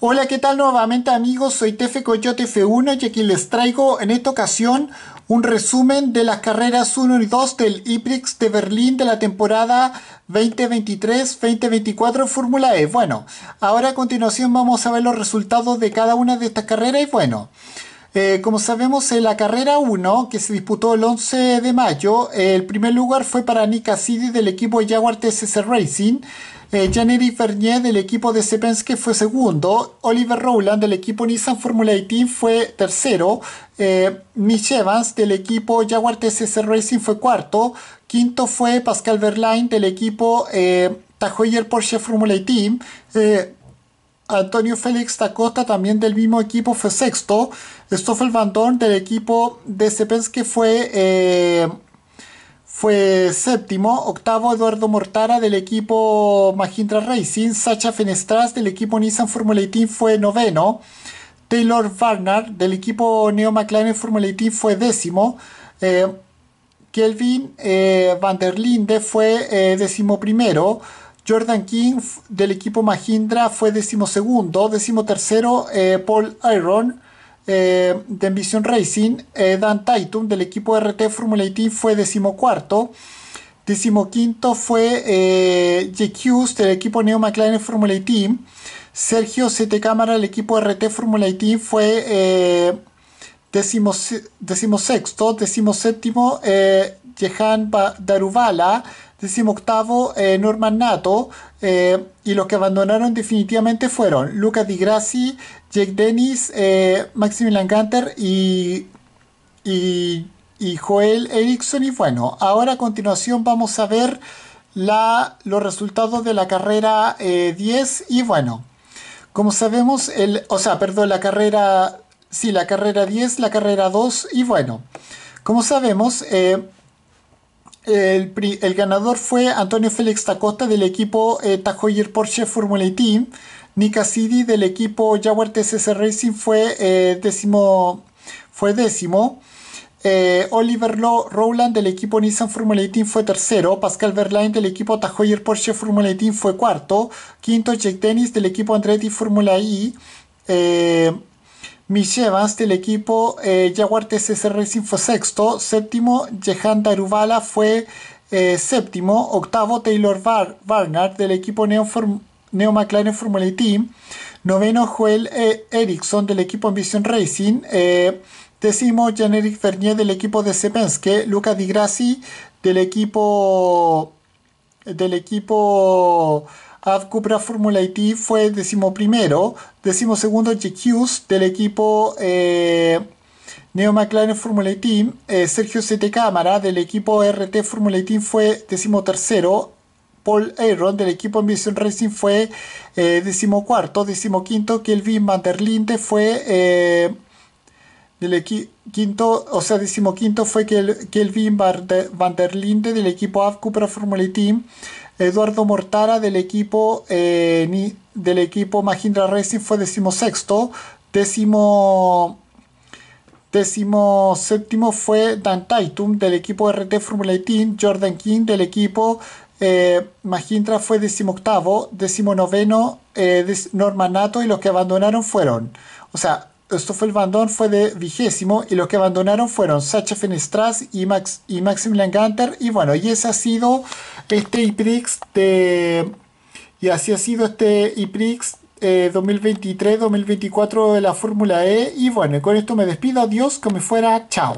Hola, ¿qué tal nuevamente amigos? Soy Tefe Coyote F1 y aquí les traigo en esta ocasión un resumen de las carreras 1 y 2 del IPRIX de Berlín de la temporada 2023-2024 Fórmula E. Bueno, ahora a continuación vamos a ver los resultados de cada una de estas carreras y bueno. Eh, como sabemos, en la carrera 1, que se disputó el 11 de mayo, el primer lugar fue para Nika Cassidy del equipo Jaguar TCC Racing. Eh, Vernier del equipo de que fue segundo. Oliver Rowland del equipo Nissan Formula 18 fue tercero. Eh, Mitch Evans del equipo Jaguar TCC Racing fue cuarto. Quinto fue Pascal Verlaine del equipo eh, Tajoyer Porsche Formula 18. Eh, Antonio Félix Tacosta también del mismo equipo fue sexto. Stoffel Van Dorn del equipo de que fue eh, fue séptimo, octavo Eduardo Mortara del equipo Magindra Racing, Sacha Fenestras del equipo Nissan Formula fue noveno, Taylor Barnard del equipo Neo McLaren Formula fue décimo, eh, Kelvin eh, Van der Linde fue eh, décimo primero, Jordan King del equipo Mahindra fue décimo segundo, décimo tercero Paul Iron, eh, de Ambition Racing, eh, Dan Taitum del equipo RT Formula Team fue decimocuarto. Decimoquinto fue eh, del equipo Neo McLaren Formula Sergio Sete Cámara del equipo RT Formula fue eh, decimosexto. Decimoséptimo, eh, Jehan Darubala octavo eh, Norman Nato. Eh, y los que abandonaron definitivamente fueron Luca Di Grassi, Jake Dennis, eh, Maximilian Gunter y, y, Joel Erickson. Y bueno, ahora a continuación vamos a ver la, los resultados de la carrera 10. Eh, y bueno, como sabemos, el, o sea, perdón, la carrera, sí, la carrera 10, la carrera 2. Y bueno, como sabemos, el, ganador fue Antonio Félix Tacosta del equipo eh, Tajoyer Porsche Formula e Team. Nick Cassidy del equipo Jaguar TCC Racing fue eh, décimo. Fue décimo. Eh, Oliver Rowland del equipo Nissan Formula e Team fue tercero. Pascal Verlaine del equipo Tajoyer Porsche Formula e Team fue cuarto. Quinto, Jake Dennis del equipo Andretti Formula E. Mishevans del equipo eh, Jaguar TCC Racing fue sexto, séptimo Jehan Darubala fue eh, séptimo, octavo Taylor Bar Barnard del equipo Neo, McLaren Formula e Team, noveno Joel eh, Eriksson del equipo Ambition Racing, décimo Jan-Eric Vernier del equipo de Sepenske, Luca Di Grassi del equipo del equipo avco Cupra Formula IT fue decimoprimero, decimosegundo GQs del equipo eh, Neo McLaren Formula IT, eh, Sergio Sete Cámara del equipo RT Formula IT fue tercero, Paul Aaron del equipo Ambition Racing fue cuarto, eh, decimocuarto, decimoquinto Kelvin Van der Linde fue del quinto, o sea, decimoquinto fue Kelvin Van der, Linde del equipo AF Formula Team. Eduardo Mortara del equipo, eh, del equipo Racing fue decimosexto. Décimo, décimo séptimo fue Dan Taitum del equipo RT Formula 18, Jordan King del equipo eh, Mahindra fue decimoctavo. Decimonoveno eh, Nato, y los que abandonaron fueron, o sea, esto fue el bandón, fue de vigésimo y los que abandonaron fueron Sacha Fenestras y, Max, y Maximilian Ganter. Y bueno, y ese ha sido este IPRIX de... Y así ha sido este IPRIX 2023-2024 eh, de la Fórmula E. Y bueno, con esto me despido. Adiós, que me fuera. Chao.